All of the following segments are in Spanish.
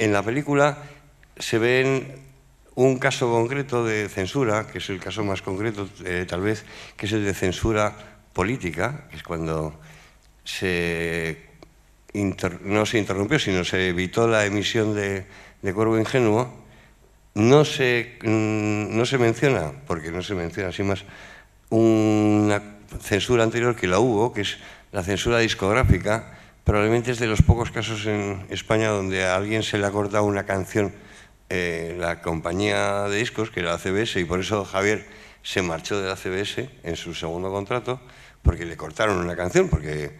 en la película se ve un caso concreto de censura, que es el caso más concreto eh, tal vez, que es el de censura política, que es cuando no se interrumpió, sino se evitó la emisión de, Cuervo Ingenuo, mm, no se, menciona, porque no se menciona así más, una censura anterior que la hubo, que es la censura discográfica, probablemente es de los pocos casos en España donde a alguien se le ha cortado una canción eh, la compañía de discos, que era la CBS, y por eso Javier se marchó de la CBS en su segundo contrato, porque le cortaron una canción, porque,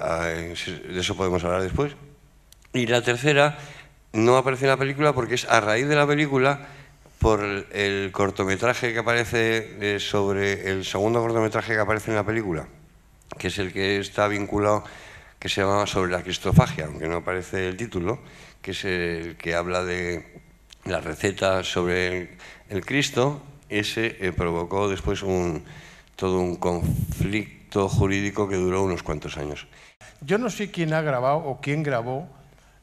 ah, de eso podemos hablar después. Y la tercera no aparece en la película porque es a raíz de la película por el cortometraje que aparece eh, sobre el segundo cortometraje que aparece en la película, que es el que está vinculado que se llamaba Sobre la cristofagia, aunque no aparece el título, que es el que habla de la receta sobre el, Cristo. Ese eh, provocó después un, todo un conflicto jurídico que duró unos cuantos años. Yo no sé quién ha grabado o quién grabó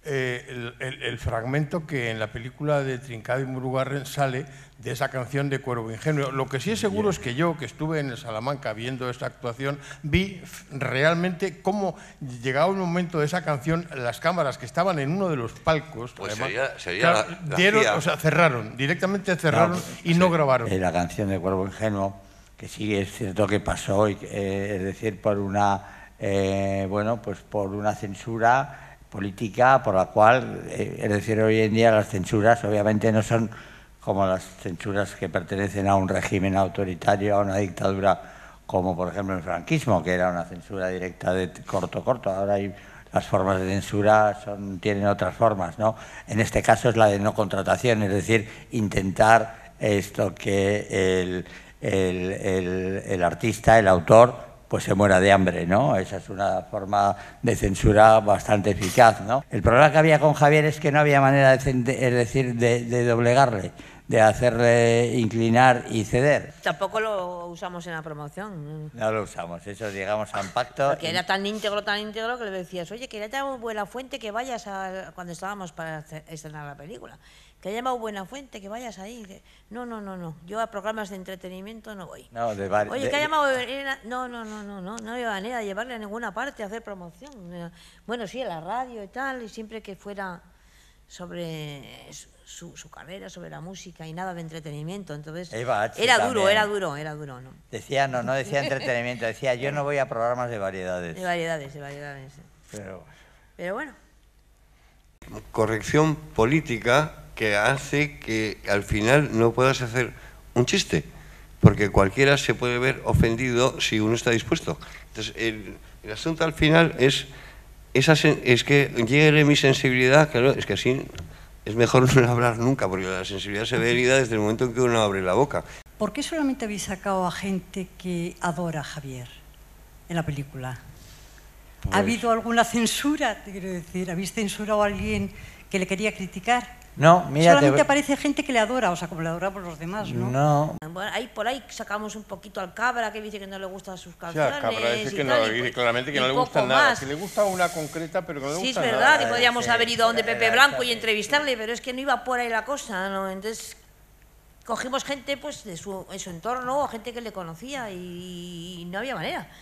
eh, el, el, fragmento que en la película de Trincado y Murugarren sale de esa canción de Cuervo e Ingenuo. Lo que sí es seguro es que yo, que estuve en Salamanca viendo esta actuación, vi realmente cómo llegaba un momento de esa canción, las cámaras que estaban en uno de los palcos, pues o sea, cerraron, directamente cerraron pues, y no grabaron. Eh, la canción de Cuervo e Ingenuo, que sí es cierto que pasó, y, eh, es decir, por una, bueno, pues por una censura política por la cual, eh, es decir, hoy en día las censuras obviamente no son como las censuras que pertenecen a un régimen autoritario, a una dictadura como por ejemplo el franquismo, que era una censura directa de corto corto. Ahora las formas de censura son, tienen otras formas, ¿no? En este caso es la de no contratación, es decir, intentar esto que el artista, el autor, pues se muera de hambre, ¿no? Esa es una forma de censura bastante eficaz, ¿no? El problema que había con Javier es que no había manera de, decir, de, de doblegarle de hacerle inclinar y ceder. Tampoco lo usamos en la promoción. No lo usamos, eso llegamos a un pacto. Porque era tan íntegro, tan íntegro que le decías, oye, que le buena fuente que vayas cuando estábamos para estrenar la película. Que ha llamado Buena Fuente, que vayas ahí. No, no, no, no. Yo a programas de entretenimiento no voy. No, de varios Oye, que haya llamado. No, no, no, no, no. No había manera de llevarle a ninguna parte a hacer promoción. Bueno, sí, a la radio y tal, y siempre que fuera sobre su, carrera, sobre la música y nada de entretenimiento. Entonces, era duro, era duro, era duro. ¿no? Decía, no, no decía entretenimiento, decía yo no voy a programas de variedades. De variedades, de variedades. Pero, bueno. Corrección política que hace que al final no puedas hacer un chiste, porque cualquiera se puede ver ofendido si uno está dispuesto. Entonces, el asunto al final es esa es que llegue mi sensibilidad, claro, es que así es mejor no hablar nunca, porque la sensibilidad se ve herida desde el momento en que uno abre la boca. ¿Por qué solamente habéis sacado a gente que adora a Javier en la película? ¿Ha pues habido alguna censura? Te quiero decir, ¿habéis censurado a alguien que le quería criticar? No, mira. Solamente aparece gente que le adora, o sea, como le por los demás, ¿no? No. Bueno, ahí por ahí sacamos un poquito al cabra que dice que no le gustan sus canciones. cabra dice pues, claramente que no le gusta nada. Que le gusta una concreta, pero no le gusta nada. Sí, es verdad, que podríamos haber ido a donde Pepe Blanco y entrevistarle, pero es que no iba por ahí la cosa, ¿no? Entonces cogimos gente pues de su, de su entorno, gente que le conocía y no había manera.